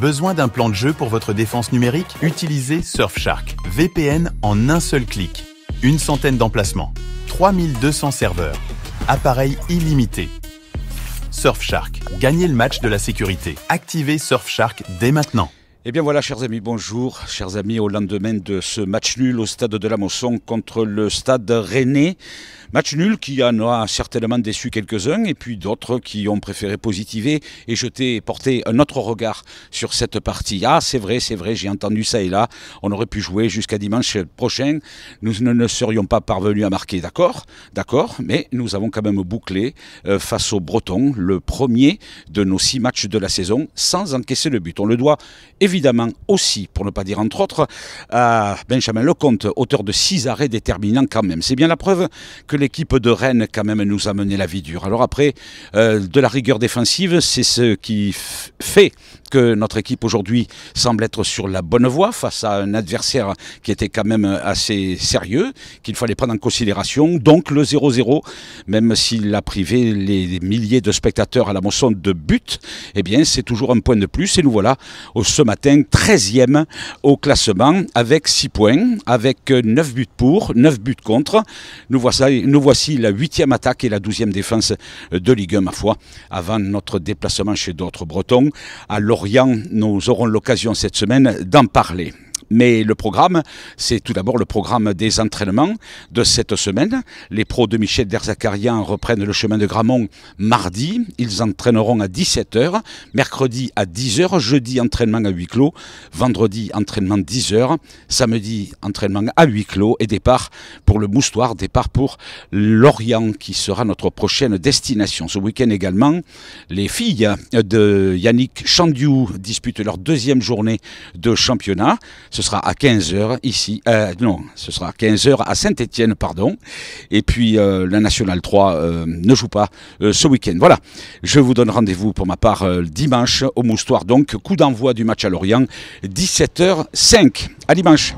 Besoin d'un plan de jeu pour votre défense numérique Utilisez Surfshark. VPN en un seul clic. Une centaine d'emplacements. 3200 serveurs. Appareil illimité. Surfshark. Gagnez le match de la sécurité. Activez Surfshark dès maintenant. Eh bien voilà, chers amis, bonjour. Chers amis, au lendemain de ce match nul au stade de la Mosson contre le stade Rennais. Match nul qui en a certainement déçu quelques-uns et puis d'autres qui ont préféré positiver et jeter, porter un autre regard sur cette partie. Ah, c'est vrai, c'est vrai, j'ai entendu ça et là. On aurait pu jouer jusqu'à dimanche prochain. Nous ne, serions pas parvenus à marquer, d'accord, d'accord, mais nous avons quand même bouclé euh, face aux Bretons le premier de nos six matchs de la saison sans encaisser le but. On le doit évidemment aussi, pour ne pas dire entre autres, à Benjamin Lecomte, auteur de six arrêts déterminants quand même. C'est bien la preuve que l'équipe de Rennes, quand même, nous a mené la vie dure. Alors après, euh, de la rigueur défensive, c'est ce qui fait que notre équipe aujourd'hui semble être sur la bonne voie face à un adversaire qui était quand même assez sérieux, qu'il fallait prendre en considération. Donc le 0-0, même s'il a privé les milliers de spectateurs à la moisson de buts eh bien c'est toujours un point de plus. Et nous voilà ce matin 13e au classement avec 6 points, avec 9 buts pour, 9 buts contre. Nous voici, la 8e attaque et la 12e défense de Ligue 1, ma foi, avant notre déplacement chez d'autres Bretons Alors nous aurons l'occasion cette semaine d'en parler. Mais le programme, c'est tout d'abord le programme des entraînements de cette semaine. Les pros de Michel Derzakarian reprennent le chemin de Gramont mardi. Ils entraîneront à 17h, mercredi à 10h, jeudi entraînement à huis clos, vendredi entraînement 10h, samedi entraînement à huis clos et départ pour le moustoir, départ pour Lorient qui sera notre prochaine destination. Ce week-end également, les filles de Yannick Chandiou disputent leur deuxième journée de championnat. Ce sera à 15h ici. Euh, non, ce sera à 15h à Saint-Etienne, pardon. Et puis euh, la Nationale 3 euh, ne joue pas ce week-end. Voilà, je vous donne rendez-vous pour ma part dimanche au Moustoir. Donc, coup d'envoi du match à Lorient, 17h05. À dimanche.